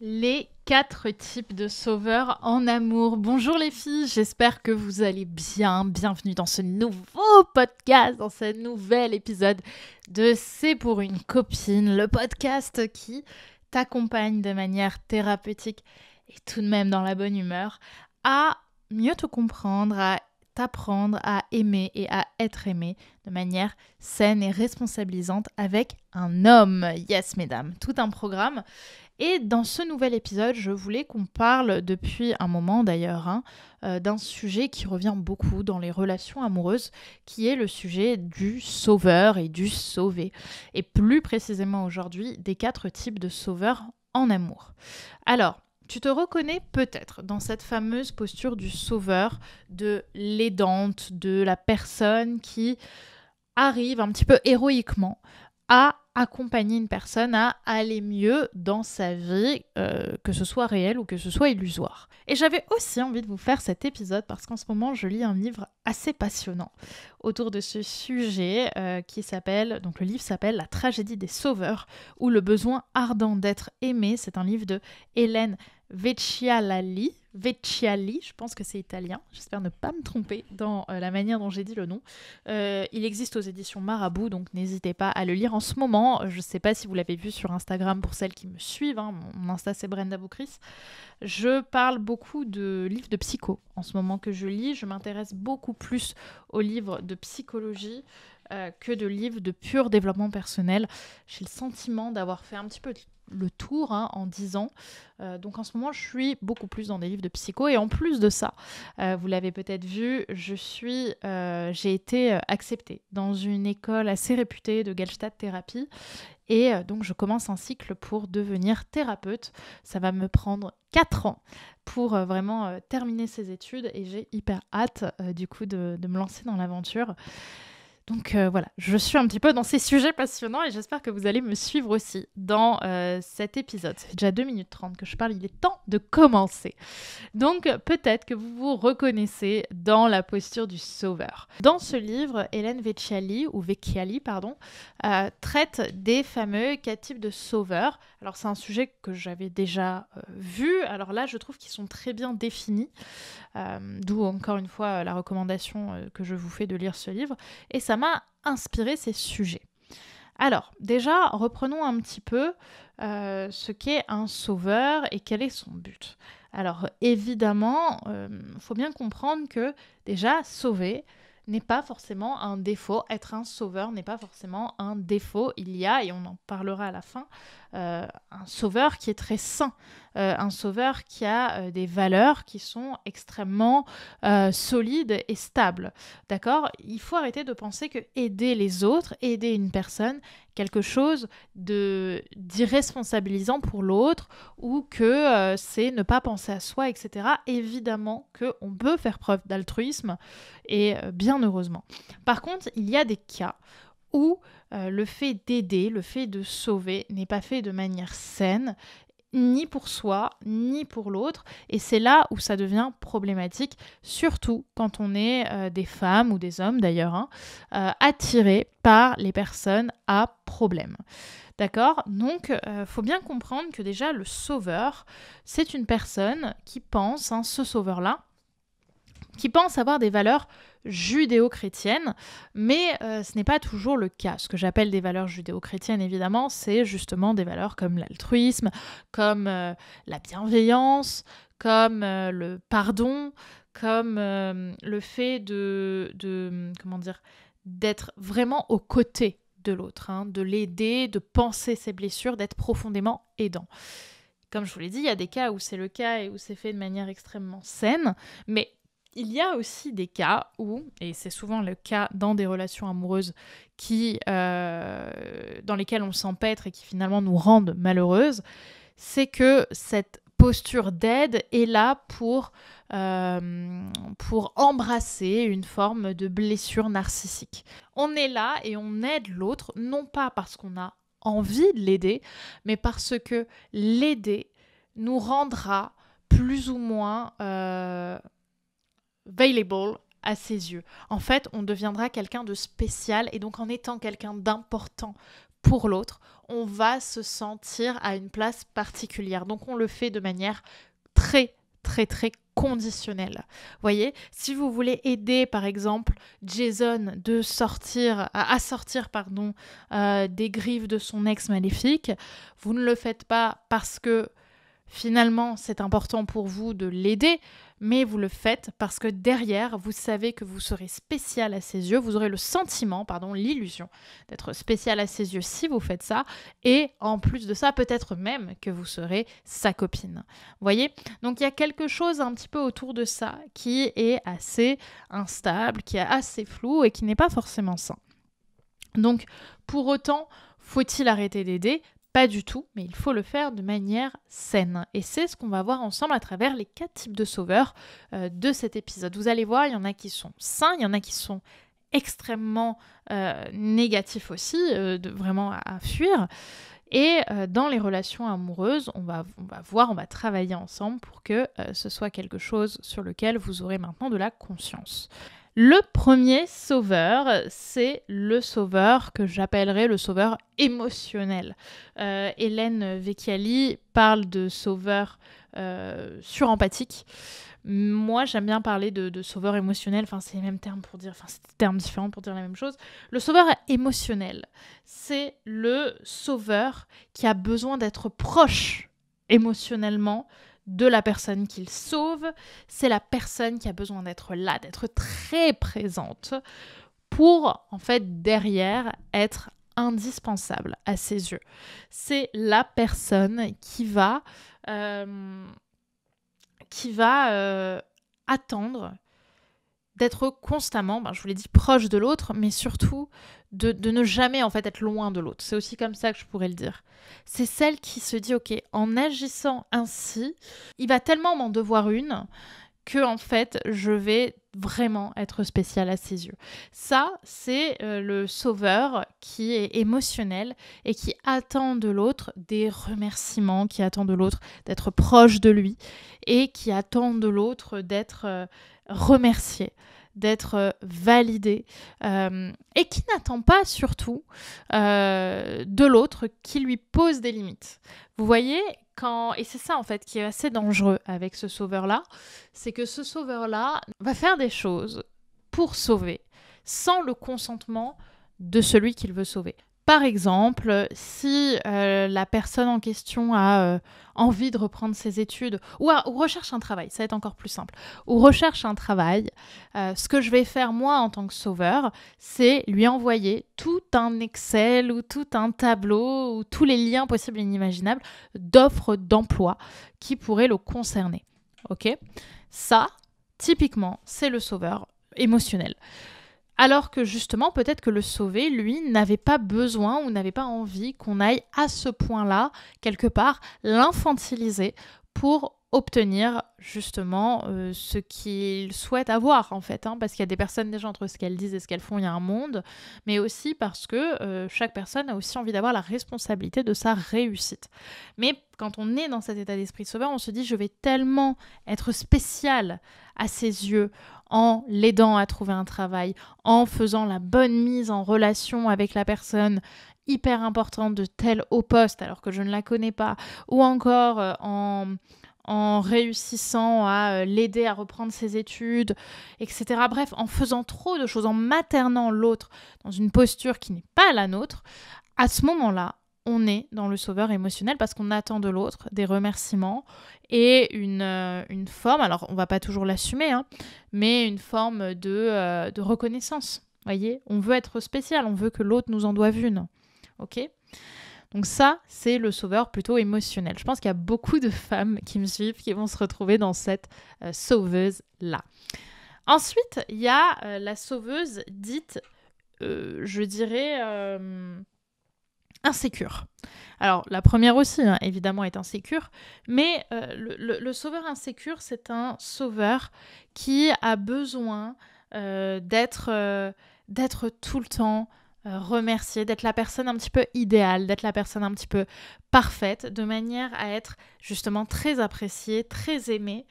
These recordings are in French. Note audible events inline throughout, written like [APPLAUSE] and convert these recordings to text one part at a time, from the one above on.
Les quatre types de sauveurs en amour. Bonjour les filles, j'espère que vous allez bien. Bienvenue dans ce nouveau podcast, dans ce nouvel épisode de C'est pour une copine, le podcast qui t'accompagne de manière thérapeutique et tout de même dans la bonne humeur à mieux te comprendre, à t'apprendre à aimer et à être aimé de manière saine et responsabilisante avec un homme. Yes, mesdames, tout un programme. Et dans ce nouvel épisode, je voulais qu'on parle depuis un moment d'ailleurs hein, euh, d'un sujet qui revient beaucoup dans les relations amoureuses, qui est le sujet du sauveur et du sauvé. Et plus précisément aujourd'hui, des quatre types de sauveurs en amour. Alors, tu te reconnais peut-être dans cette fameuse posture du sauveur, de l'aidante, de la personne qui arrive un petit peu héroïquement à accompagner une personne à aller mieux dans sa vie, euh, que ce soit réel ou que ce soit illusoire. Et j'avais aussi envie de vous faire cet épisode parce qu'en ce moment, je lis un livre assez passionnant autour de ce sujet euh, qui s'appelle, donc le livre s'appelle La tragédie des sauveurs ou le besoin ardent d'être aimé. C'est un livre de Hélène Vecchialali, Vecchiali, je pense que c'est italien, j'espère ne pas me tromper dans euh, la manière dont j'ai dit le nom. Euh, il existe aux éditions Marabout, donc n'hésitez pas à le lire en ce moment. Je ne sais pas si vous l'avez vu sur Instagram pour celles qui me suivent, hein. mon Insta c'est Brenda Boucris. Je parle beaucoup de livres de psycho en ce moment que je lis, je m'intéresse beaucoup plus aux livres de psychologie. Euh, que de livres de pur développement personnel. J'ai le sentiment d'avoir fait un petit peu le tour hein, en 10 ans. Euh, donc en ce moment, je suis beaucoup plus dans des livres de psycho. Et en plus de ça, euh, vous l'avez peut-être vu, je suis, j'ai été acceptée dans une école assez réputée de Gestalt thérapie. Et donc je commence un cycle pour devenir thérapeute. Ça va me prendre 4 ans pour vraiment terminer ces études et j'ai hyper hâte du coup de me lancer dans l'aventure. Donc euh, voilà, je suis un petit peu dans ces sujets passionnants et j'espère que vous allez me suivre aussi dans euh, cet épisode. C'est déjà 2 minutes 30 que je parle, il est temps de commencer. Donc peut-être que vous vous reconnaissez dans la posture du sauveur. Dans ce livre, Hélène Vecchiali, ou Vecchiali, pardon, euh, traite des fameux quatre types de sauveurs alors c'est un sujet que j'avais déjà euh, vu, alors là je trouve qu'ils sont très bien définis, euh, d'où encore une fois la recommandation euh, que je vous fais de lire ce livre, et ça m'a inspiré ces sujets. Alors déjà reprenons un petit peu ce qu'est un sauveur et quel est son but. Alors évidemment, il faut bien comprendre que déjà sauver, n'est pas forcément un défaut. Être un sauveur n'est pas forcément un défaut. Il y a, et on en parlera à la fin, euh, un sauveur qui est très sain, euh, un sauveur qui a euh, des valeurs qui sont extrêmement solides et stables. D'accord Il faut arrêter de penser que aider les autres, aider une personne, quelque chose de d'irresponsabilisant pour l'autre ou que c'est ne pas penser à soi, etc. Évidemment que on peut faire preuve d'altruisme et bien heureusement. Par contre, il y a des cas où euh, le fait d'aider, le fait de sauver n'est pas fait de manière saine, ni pour soi, ni pour l'autre. Et c'est là où ça devient problématique, surtout quand on est euh, des femmes ou des hommes d'ailleurs, hein, euh, attirés par les personnes à problème. D'accord Donc, faut bien comprendre que déjà, le sauveur, c'est une personne qui pense, hein, ce sauveur-là, qui pensent avoir des valeurs judéo-chrétiennes, mais euh, ce n'est pas toujours le cas. Ce que j'appelle des valeurs judéo-chrétiennes, évidemment, c'est justement des valeurs comme l'altruisme, comme euh, la bienveillance, comme euh, le pardon, comme le fait de, de comment dire, d'être vraiment aux côtés de l'autre, hein, de l'aider, de penser ses blessures, d'être profondément aidant comme je vous l'ai dit, il y a des cas où c'est le cas et où c'est fait de manière extrêmement saine, mais il y a aussi des cas où, et c'est souvent le cas dans des relations amoureuses qui, euh, dans lesquelles on s'empêtre et qui finalement nous rendent malheureuses, c'est que cette posture d'aide est là pour, euh, pour embrasser une forme de blessure narcissique. On est là et on aide l'autre, non pas parce qu'on a envie de l'aider, mais parce que l'aider nous rendra plus ou moins euh, available à ses yeux. En fait, on deviendra quelqu'un de spécial et donc en étant quelqu'un d'important pour l'autre, on va se sentir à une place particulière. Donc on le fait de manière très très très conditionnelle. Voyez, si vous voulez aider par exemple Jason de sortir à, sortir pardon euh, des griffes de son ex maléfique, vous ne le faites pas parce que finalement c'est important pour vous de l'aider, mais vous le faites parce que derrière, vous savez que vous serez spécial à ses yeux, vous aurez le sentiment, pardon, l'illusion d'être spécial à ses yeux si vous faites ça, et en plus de ça, peut-être même que vous serez sa copine. Voyez Donc il y a quelque chose un petit peu autour de ça qui est assez instable, qui est assez flou et qui n'est pas forcément sain. Donc pour autant, faut-il arrêter d'aider pas du tout, mais il faut le faire de manière saine. Et c'est ce qu'on va voir ensemble à travers les quatre types de sauveurs euh, de cet épisode. Vous allez voir, il y en a qui sont sains, il y en a qui sont extrêmement euh, négatifs aussi, euh, de, vraiment à, fuir. Et dans les relations amoureuses, on va, on va, voir, on va travailler ensemble pour que ce soit quelque chose sur lequel vous aurez maintenant de la conscience. Le premier sauveur, c'est le sauveur que j'appellerais le sauveur émotionnel. Euh, Hélène Vecchiali parle de sauveur euh, surempathique. Moi, j'aime bien parler de, de sauveur émotionnel. Enfin, c'est les mêmes termes pour dire. Enfin, c'est des termes différents pour dire la même chose. Le sauveur émotionnel, c'est le sauveur qui a besoin d'être proche émotionnellement de la personne qu'il sauve, c'est la personne qui a besoin d'être là, d'être très présente pour en fait derrière être indispensable à ses yeux. C'est la personne qui va euh, qui va euh, attendre d'être constamment, ben, je vous l'ai dit, proche de l'autre, mais surtout de, ne jamais en fait être loin de l'autre. C'est aussi comme ça que je pourrais le dire. C'est celle qui se dit, ok, en agissant ainsi, il va tellement m'en devoir une que en fait je vais vraiment être spéciale à ses yeux. Ça, c'est euh, le sauveur qui est émotionnel et qui attend de l'autre des remerciements, qui attend de l'autre d'être proche de lui et qui attend de l'autre d'être euh, remercié, d'être euh, validé euh, et qui n'attend pas surtout euh, de l'autre qui lui pose des limites. Vous voyez quand, et c'est ça en fait qui est assez dangereux avec ce sauveur-là, c'est que ce sauveur-là va faire des choses pour sauver sans le consentement de celui qu'il veut sauver. Par exemple, si euh, la personne en question a euh, envie de reprendre ses études ou, recherche un travail, ça va être encore plus simple, ou recherche un travail, euh, ce que je vais faire moi en tant que sauveur, c'est lui envoyer tout un Excel ou tout un tableau ou tous les liens possibles et inimaginables d'offres d'emploi qui pourraient le concerner. Ok Ça, typiquement, c'est le sauveur émotionnel. Alors que justement, peut-être que le sauvé, lui, n'avait pas besoin ou n'avait pas envie qu'on aille à ce point-là, quelque part, l'infantiliser pour obtenir justement euh, ce qu'il souhaite avoir en fait, hein, parce qu'il y a des personnes déjà entre ce qu'elles disent et ce qu'elles font, il y a un monde, mais aussi parce que euh, chaque personne a aussi envie d'avoir la responsabilité de sa réussite. Mais quand on est dans cet état d'esprit sauveur, on se dit je vais tellement être spécial à ses yeux, en l'aidant à trouver un travail, en faisant la bonne mise en relation avec la personne hyper importante de tel haut poste alors que je ne la connais pas, ou encore euh, en, en réussissant à euh, l'aider à reprendre ses études, etc. Bref, en faisant trop de choses, en maternant l'autre dans une posture qui n'est pas la nôtre, à ce moment-là, on est dans le sauveur émotionnel parce qu'on attend de l'autre des remerciements et une, euh, forme, alors on va pas toujours l'assumer, hein, mais une forme de, euh, de reconnaissance. voyez, on veut être spécial, on veut que l'autre nous en doive une. Ok Donc ça, c'est le sauveur plutôt émotionnel. Je pense qu'il y a beaucoup de femmes qui me suivent qui vont se retrouver dans cette euh, sauveuse-là. Ensuite, il y a la sauveuse dite, je dirais insécure. Alors la première aussi, hein, évidemment, est insécure, mais euh, le, sauveur insécure, c'est un sauveur qui a besoin euh, d'être, euh, d'être tout le temps remercié, d'être la personne un petit peu idéale, d'être la personne un petit peu parfaite, de manière à être justement très apprécié, très aimé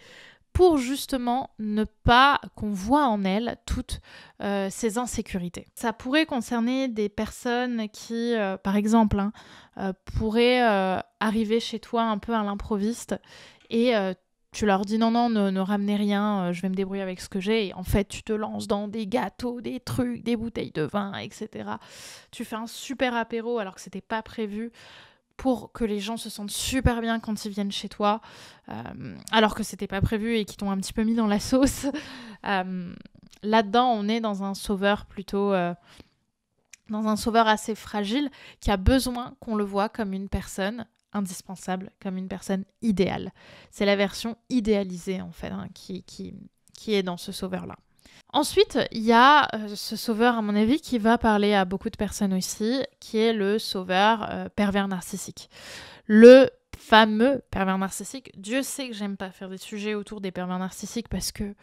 pour justement ne pas qu'on voit en elle toutes euh, ces insécurités. Ça pourrait concerner des personnes qui, euh, par exemple, hein, euh, pourraient arriver chez toi un peu à l'improviste et tu leur dis non, non, ne, ramenez rien, je vais me débrouiller avec ce que j'ai. Et en fait, tu te lances dans des gâteaux, des trucs, des bouteilles de vin, etc. Tu fais un super apéro alors que c'était pas prévu pour que les gens se sentent super bien quand ils viennent chez toi, euh, alors que c'était pas prévu et qu'ils t'ont un petit peu mis dans la sauce. [LAUGHS] Euh, là-dedans, on est dans un sauveur plutôt. Euh, dans un sauveur assez fragile qui a besoin qu'on le voit comme une personne indispensable, comme une personne idéale. C'est la version idéalisée en fait hein, qui, qui est dans ce sauveur-là. Ensuite, il y a euh, ce sauveur, à mon avis, qui va parler à beaucoup de personnes aussi, qui est le sauveur euh, pervers narcissique. Le fameux pervers narcissique. Dieu sait que j'aime pas faire des sujets autour des pervers narcissiques parce que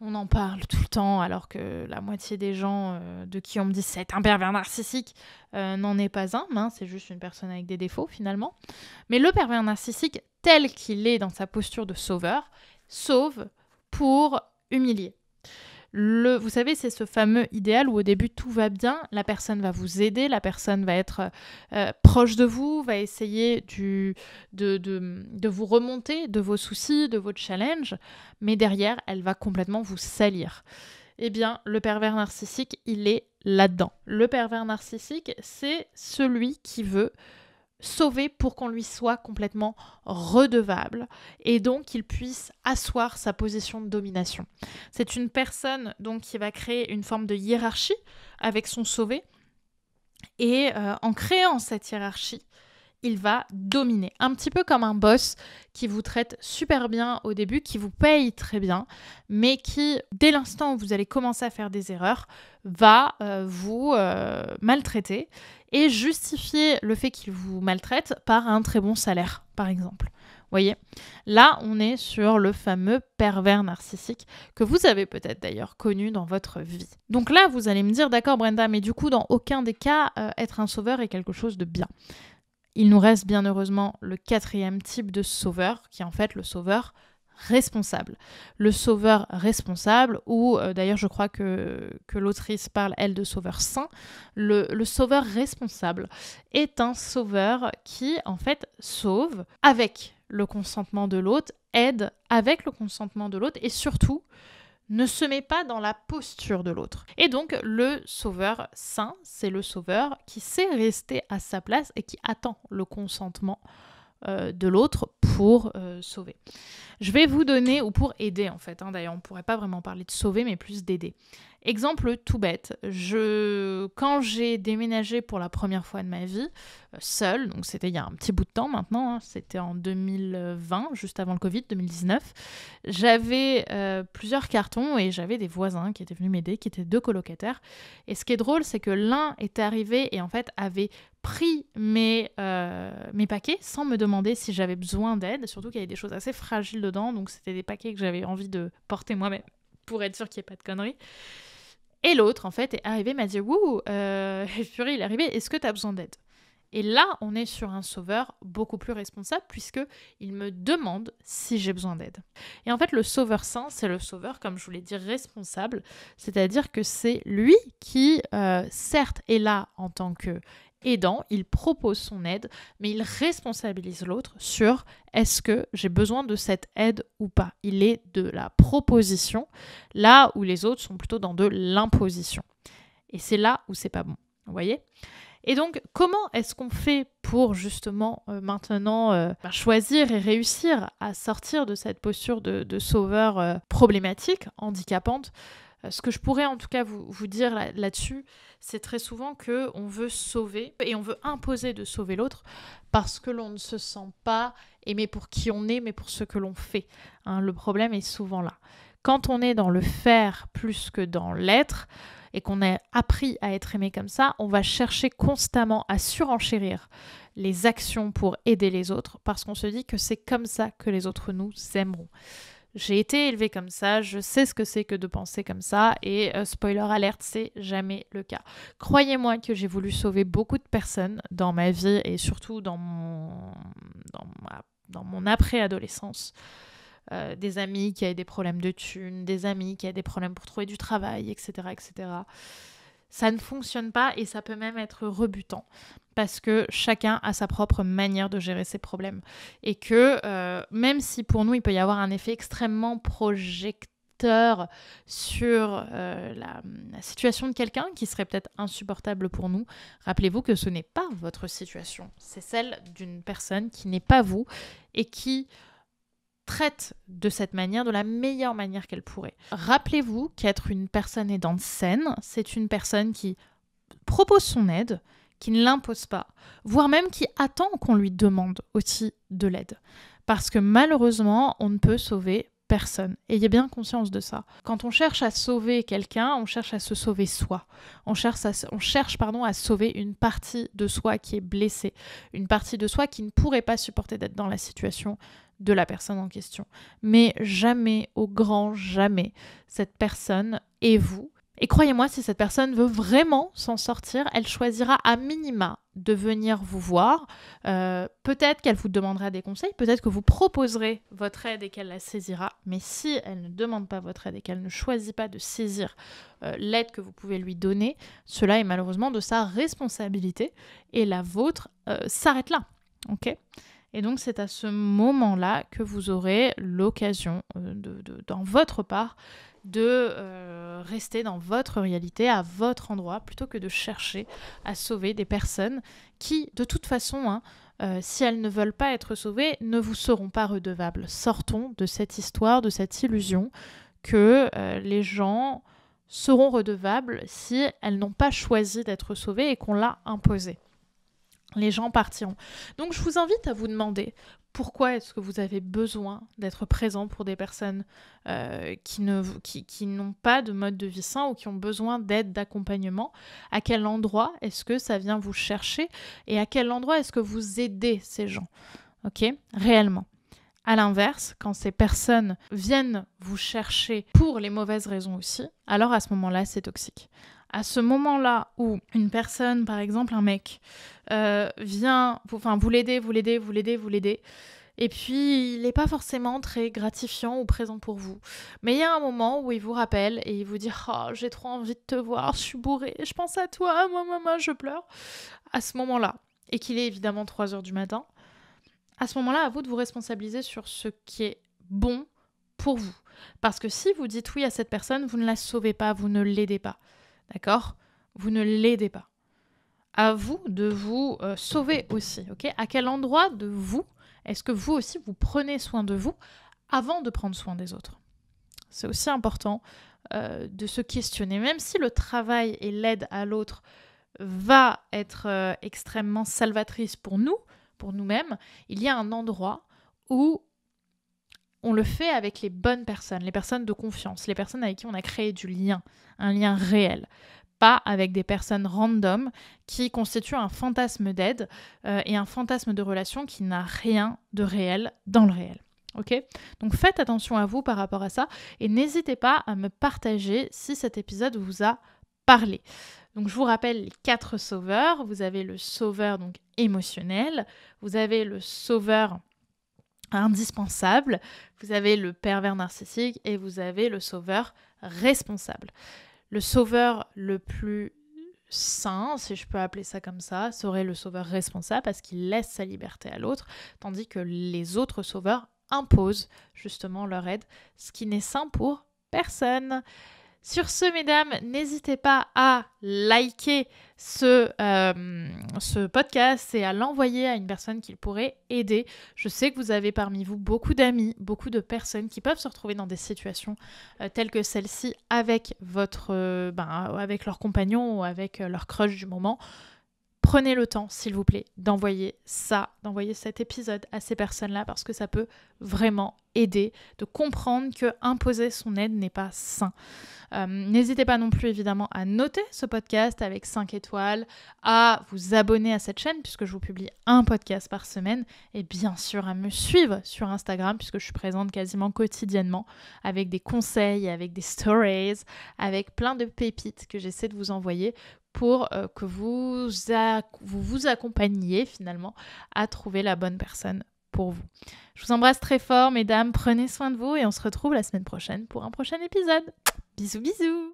on en parle tout le temps, alors que la moitié des gens euh, de qui on me dit c'est un pervers narcissique n'en est pas un, hein. c'est juste une personne avec des défauts finalement. Mais le pervers narcissique, tel qu'il est dans sa posture de sauveur, sauve pour humilier vous savez, c'est ce fameux idéal où au début tout va bien, la personne va vous aider, la personne va être euh, euh, proche de vous, va essayer de, de, vous remonter de vos soucis, de vos challenges, mais derrière, elle va complètement vous salir. Eh bien, le pervers narcissique, il est là-dedans. Le pervers narcissique, c'est celui qui veut sauvé pour qu'on lui soit complètement redevable et donc qu'il puisse asseoir sa position de domination. C'est une personne donc qui va créer une forme de hiérarchie avec son sauvé et euh, en créant cette hiérarchie, il va dominer. Un petit peu comme un boss qui vous traite super bien au début, qui vous paye très bien, mais qui, dès l'instant où vous allez commencer à faire des erreurs, va euh, vous euh, maltraiter et justifier le fait qu'il vous maltraite par un très bon salaire, par exemple. Voyez, là on est sur le fameux pervers narcissique que vous avez peut-être d'ailleurs connu dans votre vie. Donc là vous allez me dire d'accord Brenda, mais du coup dans aucun des cas euh, être un sauveur est quelque chose de bien. Il nous reste bien heureusement le quatrième type de sauveur, qui est en fait le sauveur responsable. Le sauveur responsable, ou euh, d'ailleurs je crois que, que l'autrice parle, elle, de sauveur sain, le, sauveur responsable est un sauveur qui, en fait, sauve avec le consentement de l'autre, aide avec le consentement de l'autre, et surtout ne se met pas dans la posture de l'autre. Et donc le sauveur saint, c'est le sauveur qui sait rester à sa place et qui attend le consentement euh, de l'autre pour euh, sauver. Je vais vous donner, ou pour aider en fait, hein, d'ailleurs on ne pourrait pas vraiment parler de sauver, mais plus d'aider. Exemple tout bête, je... quand j'ai déménagé pour la première fois de ma vie, euh, seule, donc c'était il y a un petit bout de temps maintenant, hein, c'était en 2020, juste avant le Covid, 2019, j'avais euh, plusieurs cartons et j'avais des voisins qui étaient venus m'aider, qui étaient deux colocataires. Et ce qui est drôle, c'est que l'un était arrivé et en fait avait pris mes, euh, mes paquets sans me demander si j'avais besoin d'aide, surtout qu'il y avait des choses assez fragiles dedans, donc c'était des paquets que j'avais envie de porter moi-même pour être sûr qu'il n'y ait pas de conneries. Et l'autre, en fait, est arrivé, m'a dit Wouh, euh, [LAUGHS] il est arrivé, est-ce que tu as besoin d'aide Et là, on est sur un sauveur beaucoup plus responsable, puisqu'il me demande si j'ai besoin d'aide. Et en fait, le sauveur sain, c'est le sauveur, comme je voulais dire responsable, c'est-à-dire que c'est lui qui, euh, certes, est là en tant que aidant, il propose son aide, mais il responsabilise l'autre sur est-ce que j'ai besoin de cette aide ou pas. Il est de la proposition, là où les autres sont plutôt dans de l'imposition. Et c'est là où c'est pas bon, vous voyez et donc, comment est-ce qu'on fait pour justement euh, maintenant euh, bah. choisir et réussir à sortir de cette posture de, sauveur euh, problématique, handicapante euh, ce que je pourrais en tout cas vous, dire là, dessus c'est très souvent que on veut sauver et on veut imposer de sauver l'autre parce que l'on ne se sent pas aimé pour qui on est, mais pour ce que l'on fait. Hein. le problème est souvent là. Quand on est dans le faire plus que dans l'être et qu'on a appris à être aimé comme ça, on va chercher constamment à surenchérir les actions pour aider les autres parce qu'on se dit que c'est comme ça que les autres nous aimeront j'ai été élevée comme ça, je sais ce que c'est que de penser comme ça, et euh, spoiler alerte, c'est jamais le cas. Croyez-moi que j'ai voulu sauver beaucoup de personnes dans ma vie et surtout dans mon, mon après-adolescence. Euh, des amis qui avaient des problèmes de thunes, des amis qui avaient des problèmes pour trouver du travail, etc. etc ça ne fonctionne pas et ça peut même être rebutant parce que chacun a sa propre manière de gérer ses problèmes et que euh, même si pour nous il peut y avoir un effet extrêmement projecteur sur euh, la, situation de quelqu'un qui serait peut-être insupportable pour nous, rappelez-vous que ce n'est pas votre situation, c'est celle d'une personne qui n'est pas vous et qui traite de cette manière, de la meilleure manière qu'elle pourrait. Rappelez-vous qu'être une personne aidante saine, c'est une personne qui propose son aide, qui ne l'impose pas, voire même qui attend qu'on lui demande aussi de l'aide. Parce que malheureusement, on ne peut sauver personne. Ayez bien conscience de ça. Quand on cherche à sauver quelqu'un, on cherche à se sauver soi. On cherche, à, on cherche pardon, à sauver une partie de soi qui est blessée, une partie de soi qui ne pourrait pas supporter d'être dans la situation de la personne en question. Mais jamais, au grand jamais, cette personne et vous. Et croyez-moi, si cette personne veut vraiment s'en sortir, elle choisira à minima de venir vous voir. Euh, peut-être qu'elle vous demandera des conseils, peut-être que vous proposerez votre aide et qu'elle la saisira. Mais si elle ne demande pas votre aide et qu'elle ne choisit pas de saisir euh, l'aide que vous pouvez lui donner, cela est malheureusement de sa responsabilité et la vôtre euh, s'arrête là. ok et donc c'est à ce moment-là que vous aurez l'occasion, euh, de, dans votre part, de euh, rester dans votre réalité, à votre endroit, plutôt que de chercher à sauver des personnes qui, de toute façon, hein, euh, si elles ne veulent pas être sauvées, ne vous seront pas redevables. Sortons de cette histoire, de cette illusion que les gens seront redevables si elles n'ont pas choisi d'être sauvées et qu'on l'a imposé les gens partiront. Donc je vous invite à vous demander pourquoi est-ce que vous avez besoin d'être présent pour des personnes euh, qui, ne, qui n'ont pas de mode de vie sain ou qui ont besoin d'aide, d'accompagnement À quel endroit est-ce que ça vient vous chercher et à quel endroit est-ce que vous aidez ces gens Ok Réellement. À l'inverse, quand ces personnes viennent vous chercher pour les mauvaises raisons aussi, alors à ce moment-là, c'est toxique à ce moment-là où une personne, par exemple un mec, euh, vient, enfin vous l'aidez, vous l'aidez, vous l'aidez, vous l'aidez, et puis il n'est pas forcément très gratifiant ou présent pour vous. Mais il y a un moment où il vous rappelle et il vous dit oh, j'ai trop envie de te voir, je suis bourré, je pense à toi, moi, moi, je pleure. À ce moment-là, et qu'il est évidemment 3 heures du matin, à ce moment-là, à vous de vous responsabiliser sur ce qui est bon pour vous. Parce que si vous dites oui à cette personne, vous ne la sauvez pas, vous ne l'aidez pas. D'accord Vous ne l'aidez pas. À vous de vous euh, sauver aussi. ok à quel endroit de vous est-ce que vous aussi vous prenez soin de vous avant de prendre soin des autres C'est aussi important euh, de se questionner. Même si le travail et l'aide à l'autre va être euh, extrêmement salvatrice pour nous, pour nous-mêmes, il y a un endroit où on le fait avec les bonnes personnes, les personnes de confiance, les personnes avec qui on a créé du lien, un lien réel pas avec des personnes random qui constituent un fantasme d'aide euh, et un fantasme de relation qui n'a rien de réel dans le réel. ok Donc faites attention à vous par rapport à ça et n'hésitez pas à me partager si cet épisode vous a parlé. Donc je vous rappelle les quatre sauveurs. Vous avez le sauveur donc émotionnel, vous avez le sauveur indispensable, vous avez le pervers narcissique et vous avez le sauveur responsable. Le sauveur le plus sain, si je peux appeler ça comme ça, serait le sauveur responsable parce qu'il laisse sa liberté à l'autre, tandis que les autres sauveurs imposent justement leur aide, ce qui n'est sain pour personne. Sur ce, mesdames, n'hésitez pas à liker euh, ce, podcast et à l'envoyer à une personne qui pourrait aider. Je sais que vous avez parmi vous beaucoup d'amis, beaucoup de personnes qui peuvent se retrouver dans des situations euh, telles que celle-ci avec votre, euh, ben, avec leur compagnon ou avec leur crush du moment. Prenez le temps, s'il vous plaît, d'envoyer ça, d'envoyer cet épisode à ces personnes-là parce que ça peut vraiment aider, de comprendre que imposer son aide n'est pas sain. Euh, n'hésitez pas non plus évidemment à noter ce podcast avec 5 étoiles, à vous abonner à cette chaîne puisque je vous publie un podcast par semaine et bien sûr à me suivre sur Instagram puisque je suis présente quasiment quotidiennement avec des conseils, avec des stories, avec plein de pépites que j'essaie de vous envoyer pour euh, que vous, vous vous accompagniez finalement à trouver la bonne personne pour vous. Je vous embrasse très fort, mesdames, prenez soin de vous et on se retrouve la semaine prochaine pour un prochain épisode. Bisous, bisous